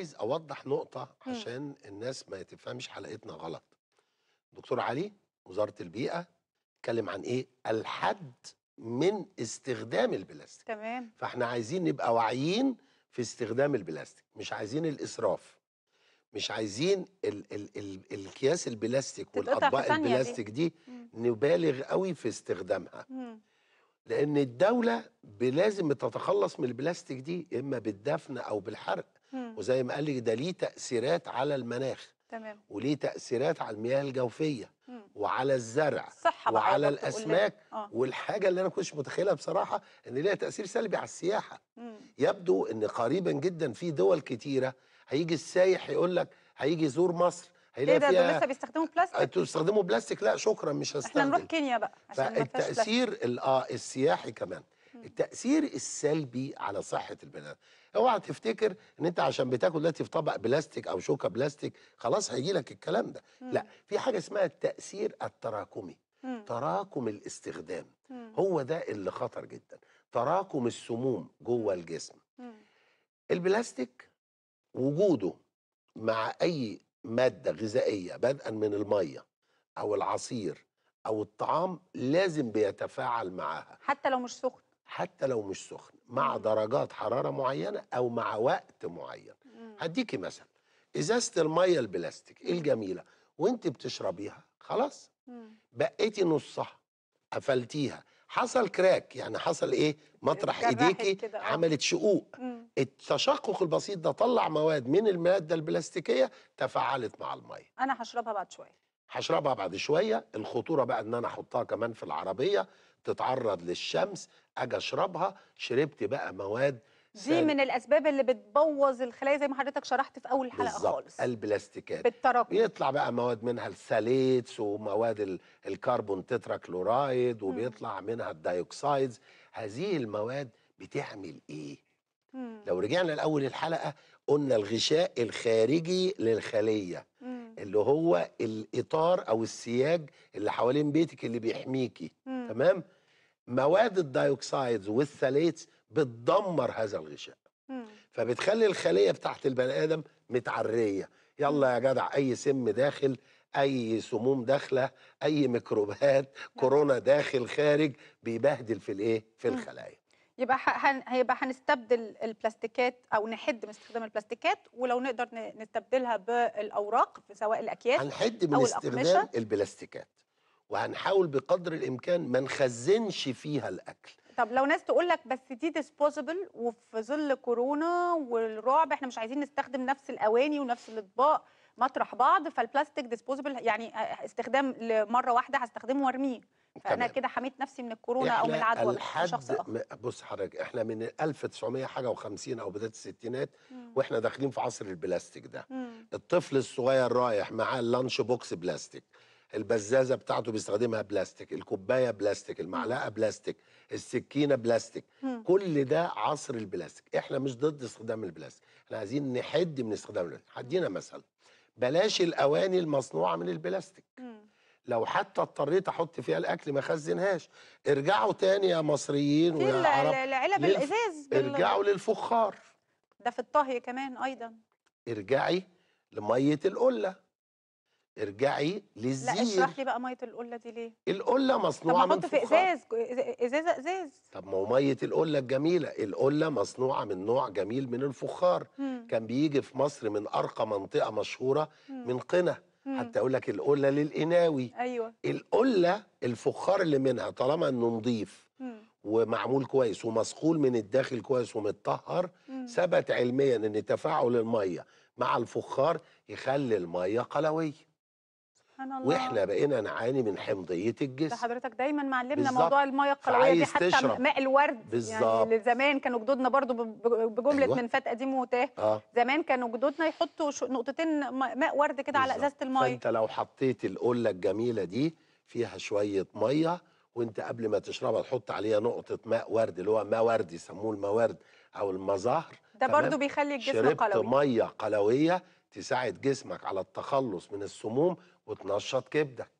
عايز اوضح نقطه إمم. عشان الناس ما تفهمش حلقتنا غلط دكتور علي وزاره البيئه اتكلم عن ايه الحد من استخدام البلاستيك تمام فاحنا عايزين نبقى واعيين في استخدام البلاستيك مش عايزين الاسراف مش عايزين ال ال ال الكياس البلاستيك والاطباق البلاستيك دي, دي إمم. نبالغ قوي في استخدامها مم. لان الدوله لازم تتخلص من البلاستيك دي اما بالدفن او بالحرق إمم. وزي ما قال لك ده ليه تاثيرات على المناخ تمام وليه تاثيرات على المياه الجوفيه مم. وعلى الزرع صحة وعلى الاسماك آه. والحاجه اللي انا كنتش متخيلها بصراحه ان ليها تاثير سلبي على السياحه مم. يبدو ان قريبا جدا في دول كتيره هيجي السايح يقول لك هيجي يزور مصر هيلاقي إيه فيها ده لسه بيستخدموا بلاستيك انتوا آه، بيستخدموا بلاستيك لا شكرا مش هستخدم احنا نروح كينيا بقى عشان فالتاثير اه السياحي كمان التاثير السلبي على صحه البنات اوعى تفتكر ان انت عشان بتاكل دلوقتي في طبق بلاستيك او شوكه بلاستيك خلاص هيجي لك الكلام ده مم. لا في حاجه اسمها التاثير التراكمي مم. تراكم الاستخدام مم. هو ده اللي خطر جدا تراكم السموم جوه الجسم مم. البلاستيك وجوده مع اي ماده غذائيه بدءا من الميه او العصير او الطعام لازم بيتفاعل معاها حتى لو مش سخن حتى لو مش سخن مع درجات حراره معينه او مع وقت معين هديكي مثل ازازه الميه البلاستيك الجميله وانت بتشربيها خلاص بقيتي نصها قفلتيها حصل كراك يعني حصل ايه مطرح ايديكي آه. عملت شقوق التشقق البسيط ده طلع مواد من الماده البلاستيكيه تفاعلت مع الميه انا هشربها بعد شويه هشربها بعد شويه الخطوره بقى ان انا احطها كمان في العربيه تتعرض للشمس اجي اشربها شربت بقى مواد دي من الاسباب اللي بتبوظ الخلايا زي ما حضرتك شرحت في اول حلقه بالزبط. خالص البلاستيكات بالتراكم بيطلع بقى مواد منها الساليتس ومواد الكربون تترا كلورايد وبيطلع منها الدايوكسايدز هذه المواد بتعمل ايه مم. لو رجعنا لاول الحلقه قلنا الغشاء الخارجي للخليه اللي هو الاطار او السياج اللي حوالين بيتك اللي بيحميكي مم. تمام مواد الدايوكسايدز والثاليتس بتدمر هذا الغشاء مم. فبتخلي الخليه بتاعت البني ادم متعريه يلا يا جدع اي سم داخل اي سموم داخله اي ميكروبات نعم. كورونا داخل خارج بيبهدل في الايه في الخلايا يبقى هن... هيبقى هنستبدل البلاستيكات او نحد من استخدام البلاستيكات ولو نقدر نستبدلها بالاوراق سواء الاكياس هنحد من استخدام البلاستيكات وهنحاول بقدر الامكان ما نخزنش فيها الاكل طب لو ناس تقول لك بس دي ديسبوزبل وفي ظل كورونا والرعب احنا مش عايزين نستخدم نفس الاواني ونفس الاطباق مطرح بعض فالبلاستيك ديسبوزبل يعني آه، استخدام لمره واحده هستخدمه وارميه فانا كده حميت نفسي من الكورونا او من العدوى الشخص شخص بص حضرتك احنا من 1900 حاجه و50 او بدايه الستينات واحنا داخلين في عصر البلاستيك ده مم. الطفل الصغير رايح معاه اللانش بوكس بلاستيك البزازه بتاعته بيستخدمها بلاستيك الكوبايه بلاستيك المعلقه بلاستيك السكينه بلاستيك مم. كل ده عصر البلاستيك احنا مش ضد استخدام البلاستيك احنا عايزين نحد من استخدام البلاستيك هدينا مثل بلاش الاواني المصنوعه من البلاستيك لو حتى اضطريت احط فيها الاكل ما خزنهاش ارجعوا تاني يا مصريين ويا عرب العلب للف... الازاز بال... ارجعوا للفخار ده في الطهي كمان ايضا ارجعي لميه القله ارجعي للزيت لا اشرح لي بقى ميه القله دي ليه القله مصنوعه من طب في ازاز ازازه ازاز طب ما هو ميه القله الجميله القله مصنوعه من نوع جميل من الفخار مم. كان بيجي في مصر من ارقى منطقه مشهوره مم. من قنا حتى اقول لك القله للقناوي ايوه القله الفخار اللي منها طالما انه نضيف ومعمول كويس ومصقول من الداخل كويس ومتطهر ثبت علميا ان تفاعل الميه مع الفخار يخلي الميه قلويه سبحان الله واحنا بقينا نعاني من حمضيه الجسم ده حضرتك دايما معلمنا موضوع الميه القلويه دي حتى تشرب. ماء الورد بالزبط. يعني زمان كانوا جدودنا برضو بجمله أيوة. من فات قديم وتاه آه. زمان كانوا جدودنا يحطوا نقطتين ماء ورد كده على ازازه الميه فانت لو حطيت القله الجميله دي فيها شويه ميه وانت قبل ما تشربها تحط عليها نقطه ماء ورد اللي هو ما ورد يسموه ورد او المظهر ده برضو بيخلي الجسم قلوي شربت ميه قلويه تساعد جسمك على التخلص من السموم وتنشط كبدك